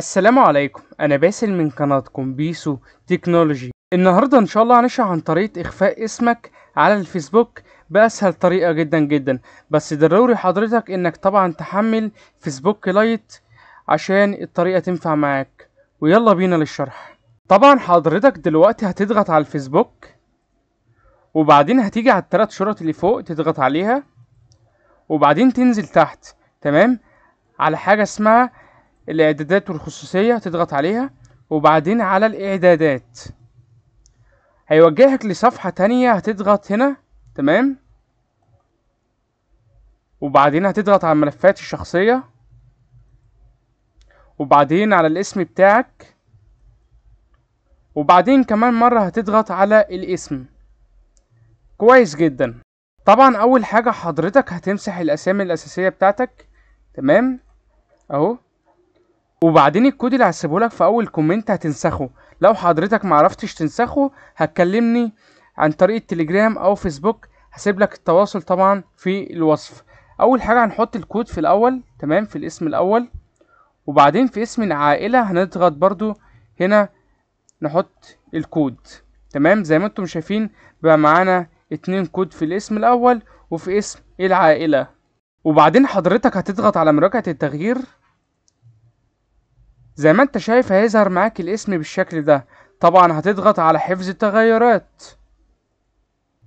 السلام عليكم انا باسل من قناتكم بيسو تكنولوجي النهارده ان شاء الله هنشرح عن طريقه اخفاء اسمك على الفيسبوك باسهل طريقه جدا جدا بس ضروري حضرتك انك طبعا تحمل فيسبوك لايت عشان الطريقه تنفع معاك ويلا بينا للشرح طبعا حضرتك دلوقتي هتضغط على الفيسبوك وبعدين هتيجي على الثلاث شرط اللي فوق تضغط عليها وبعدين تنزل تحت تمام على حاجه اسمها الاعدادات والخصوصية هتضغط عليها وبعدين على الاعدادات هيوجهك لصفحة تانية هتضغط هنا تمام وبعدين هتضغط على الملفات الشخصية وبعدين على الاسم بتاعك وبعدين كمان مرة هتضغط على الاسم كويس جدا طبعا اول حاجة حضرتك هتمسح الاسامي الاساسية بتاعتك تمام اهو وبعدين الكود اللي هسيبه لك في اول كومنت هتنسخه لو حضرتك معرفتش تنسخه هتكلمني عن طريق التليجرام او فيسبوك هسيب لك التواصل طبعا في الوصف اول حاجه هنحط الكود في الاول تمام في الاسم الاول وبعدين في اسم العائله هنضغط برضو هنا نحط الكود تمام زي ما انتم شايفين بقى معانا اتنين كود في الاسم الاول وفي اسم العائله وبعدين حضرتك هتضغط على مراجعه التغيير زي ما انت شايف هيظهر معاك الاسم بالشكل ده طبعا هتضغط على حفظ التغيرات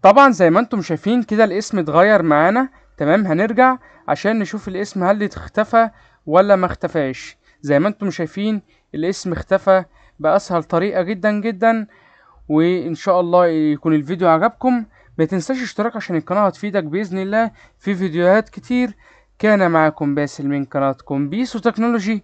طبعا زي ما انتم شايفين كده الاسم اتغير معانا تمام هنرجع عشان نشوف الاسم هل اختفى ولا ما اختفاش زي ما انتم شايفين الاسم اختفى باسهل طريقه جدا جدا وان شاء الله يكون الفيديو عجبكم ما تنساش اشتراك عشان القناه هتفيدك باذن الله في فيديوهات كتير كان معكم باسل من قناه كومبيس وتكنولوجي